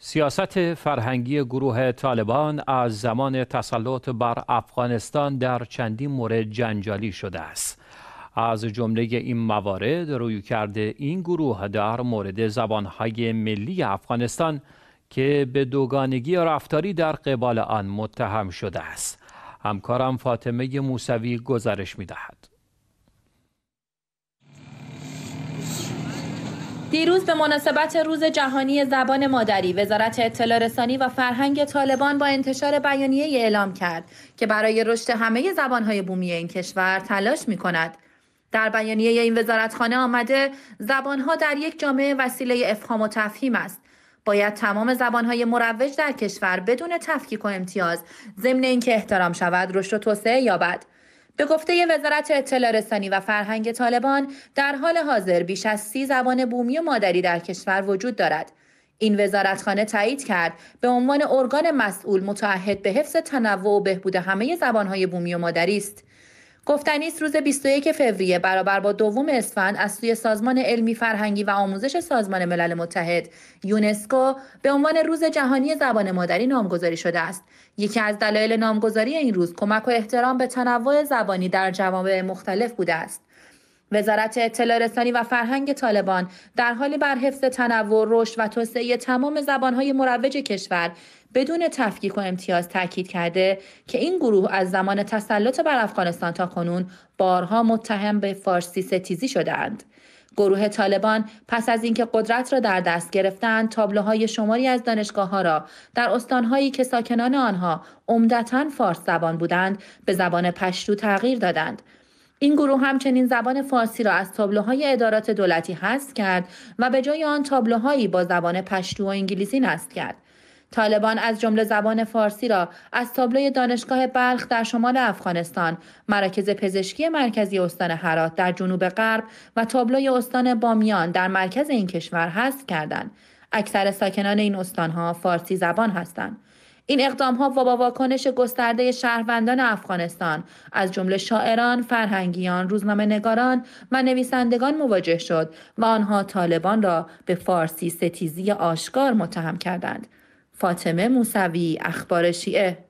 سیاست فرهنگی گروه طالبان از زمان تسلط بر افغانستان در چندین مورد جنجالی شده است. از جمله این موارد روی کرده این گروه در مورد زبانهای ملی افغانستان که به دوگانگی رفتاری در قبال آن متهم شده است. همکارم فاطمه موسوی گزارش می دهد. دیروز به مناسبت روز جهانی زبان مادری وزارت اطلاع رسانی و فرهنگ طالبان با انتشار بیانیه اعلام کرد که برای رشد همه زبانهای بومی این کشور تلاش می کند. در بیانیه این وزارتخانه آمده زبانها در یک جامعه وسیله افهام و تفهیم است. باید تمام زبانهای مروج در کشور بدون تفکیک و امتیاز ضمن اینکه احترام شود رشد و توسعه یابد. به گفته وزارت اطلاع رسانی و فرهنگ طالبان در حال حاضر بیش از سی زبان بومی و مادری در کشور وجود دارد این وزارتخانه تایید کرد به عنوان ارگان مسئول متعهد به حفظ تنوع و بهبود همه زبانهای بومی و مادری است گفتنی روز 21 فوریه برابر با دوم اسفند از سوی سازمان علمی فرهنگی و آموزش سازمان ملل متحد یونسکو به عنوان روز جهانی زبان مادری نامگذاری شده است یکی از دلایل نامگذاری این روز کمک و احترام به تنوع زبانی در جوامع مختلف بوده است وزارت اطلاع و فرهنگ طالبان در حال بر حفظ تنوع، رشد و توسعه تمام زبانهای مروج کشور بدون تفکیک و امتیاز تاکید کرده که این گروه از زمان تسلط بر افغانستان تا کنون بارها متهم به فارسی ستیزی شدهاند. گروه طالبان پس از اینکه قدرت را در دست گرفتند تابلوهای شماری از دانشگاه ها را در استانهایی که ساکنان آنها عمدتا فارس زبان بودند به زبان پشتو تغییر دادند این گروه همچنین زبان فارسی را از تابلوهای ادارات دولتی حذف کرد و به جای آن تابلوهایی با زبان پشتو و انگلیسی نصب کرد طالبان از جمله زبان فارسی را از تابلوی دانشگاه بلخ در شمال افغانستان، مراکز پزشکی مرکزی استان هرات در جنوب غرب و تابلوی استان بامیان در مرکز این کشور حذف کردند. اکثر ساکنان این استانها فارسی زبان هستند. این اقدام ها و با واکنش گسترده شهروندان افغانستان از جمله شاعران، فرهنگیان، روزنامه نگاران و نویسندگان مواجه شد و آنها طالبان را به فارسی ستیزی آشکار متهم کردند. فاطمه موسوی، اخبار شیعه